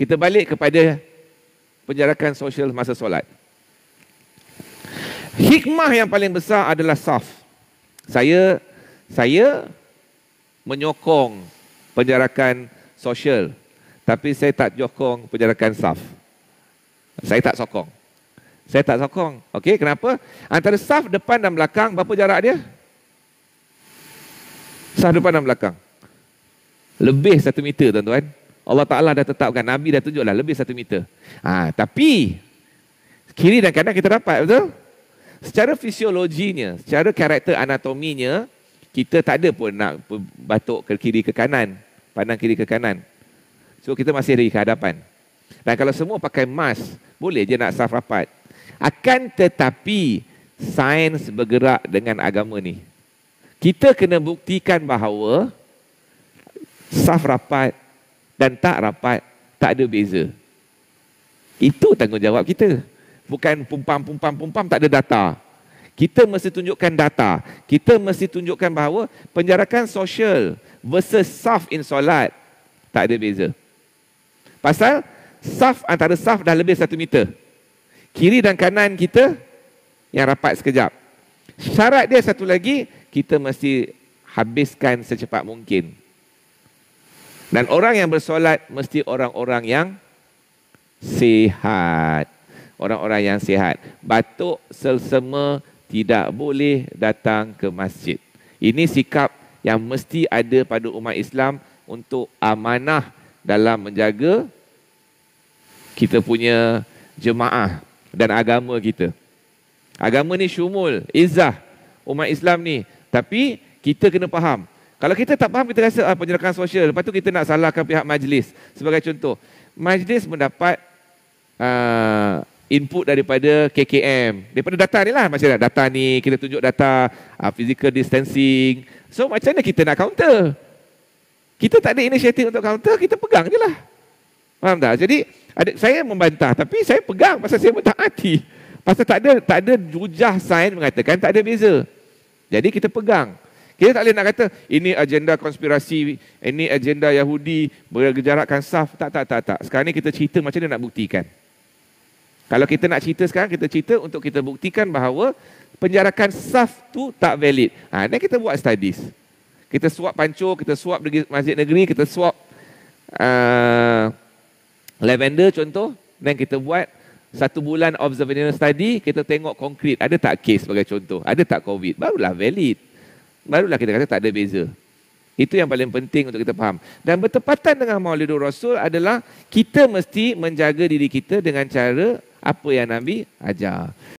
Kita balik kepada penjarakan sosial masa solat. Hikmah yang paling besar adalah saf. Saya saya menyokong penjarakan sosial. Tapi saya tak sokong penjarakan saf. Saya tak sokong. Saya tak sokong. Okey, kenapa? Antara saf depan dan belakang, berapa jarak dia? Saf depan dan belakang. Lebih satu meter, tuan-tuan. Allah Ta'ala dah tetapkan, Nabi dah tunjuklah lebih satu meter. Ha, tapi, kiri dan kanan kita dapat, betul? Secara fisiologinya, secara karakter anatominya, kita tak ada pun nak batuk ke kiri ke kanan, pandang kiri ke kanan. So, kita masih ada di kehadapan. Dan kalau semua pakai mask, boleh je nak saf rapat. Akan tetapi, sains bergerak dengan agama ni. Kita kena buktikan bahawa saf rapat dan tak rapat, tak ada beza. Itu tanggungjawab kita. Bukan pumpam-pumpam-pumpam tak ada data. Kita mesti tunjukkan data. Kita mesti tunjukkan bahawa penjarakan sosial versus saf in solat tak ada beza. Pasal saf antara saf dah lebih satu meter. Kiri dan kanan kita yang rapat sekejap. Syarat dia satu lagi, kita mesti habiskan secepat mungkin. Dan orang yang bersolat mesti orang-orang yang sihat. Orang-orang yang sihat. Batuk selsema tidak boleh datang ke masjid. Ini sikap yang mesti ada pada umat Islam untuk amanah dalam menjaga kita punya jemaah dan agama kita. Agama ni syumul, izah, umat Islam ni. Tapi kita kena faham, kalau kita tak faham, kita rasa ah, penjelakan sosial. Lepas tu kita nak salahkan pihak majlis. Sebagai contoh, majlis mendapat uh, input daripada KKM. Daripada data ni lah macam mana. Data ni, kita tunjuk data, uh, physical distancing. So macam mana kita nak counter? Kita tak ada inisiatif untuk counter, kita pegang je lah. Faham tak? Jadi ada, saya membantah tapi saya pegang pasal saya tak hati. Pasal tak ada, tak ada jujah sains mengatakan tak ada beza. Jadi kita pegang. Kita tak boleh nak kata ini agenda konspirasi, ini agenda Yahudi berjarakkan saf. Tak, tak, tak, tak. Sekarang ni kita cerita macam mana nak buktikan. Kalau kita nak cerita sekarang, kita cerita untuk kita buktikan bahawa penjarakan saf tu tak valid. Ha, dan kita buat studies. Kita swap panco, kita swap di masjid negeri, kita swap uh, lavender contoh. Dan kita buat satu bulan observational study, kita tengok konkret ada tak case sebagai contoh. Ada tak COVID, barulah valid barulah kita kata tak ada beza. Itu yang paling penting untuk kita faham. Dan bertepatan dengan maulidur rasul adalah kita mesti menjaga diri kita dengan cara apa yang Nabi ajar.